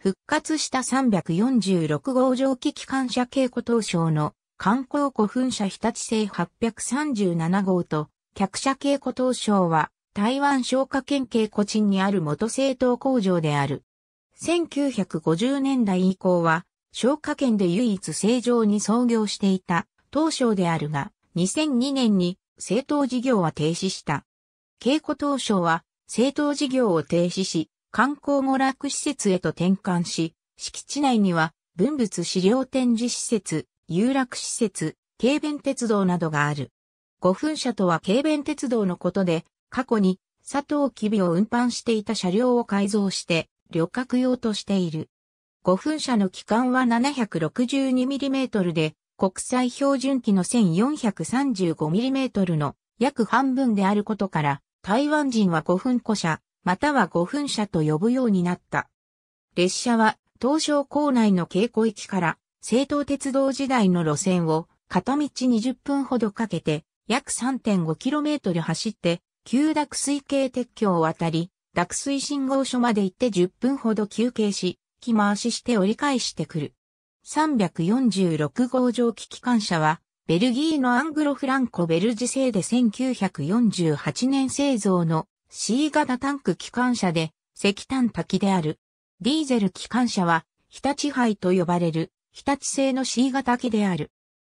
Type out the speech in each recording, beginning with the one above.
復活した346号蒸気機関車稽古当初の観光古墳車日立製837号と、客車稽古当初は、台湾消火県稽古鎮にある元製糖工場である。1950年代以降は、消火県で唯一正常に創業していた当初であるが、2002年に製糖事業は停止した。稽古当初は、製糖事業を停止し、観光娯楽施設へと転換し、敷地内には文物資料展示施設、遊楽施設、軽便鉄道などがある。五分車とは軽便鉄道のことで、過去に佐藤機微を運搬していた車両を改造して、旅客用としている。五分車の機関は 762mm で、国際標準機の 1435mm の約半分であることから、台湾人は五分古車、または5分車と呼ぶようになった。列車は東証構内の稽古駅から西東鉄道時代の路線を片道20分ほどかけて約 3.5km 走って旧濁水系鉄橋を渡り濁水信号所まで行って10分ほど休憩し気回しして折り返してくる。346号蒸気機関車はベルギーのアングロフランコベルジ製で1948年製造の C 型タンク機関車で石炭滝である。ディーゼル機関車は日立杯と呼ばれる日立製の C 型機である。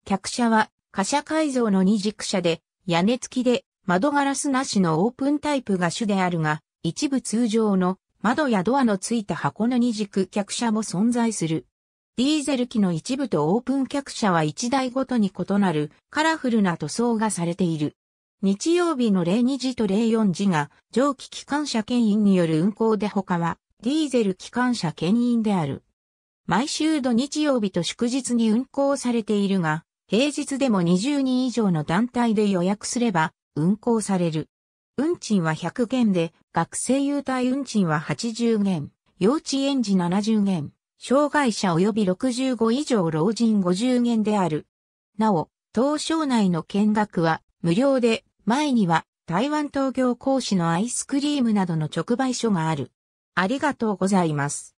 客車は貨車改造の二軸車で屋根付きで窓ガラスなしのオープンタイプが主であるが、一部通常の窓やドアの付いた箱の二軸客車も存在する。ディーゼル機の一部とオープン客車は一台ごとに異なるカラフルな塗装がされている。日曜日の02時と04時が蒸気機関車牽引による運行で他はディーゼル機関車牽引である。毎週土日曜日と祝日に運行されているが、平日でも20人以上の団体で予約すれば運行される。運賃は100元で、学生優待運賃は80元、幼稚園児70元、障害者及び65以上老人50元である。なお、当省内の見学は無料で前には台湾東京講師のアイスクリームなどの直売所がある。ありがとうございます。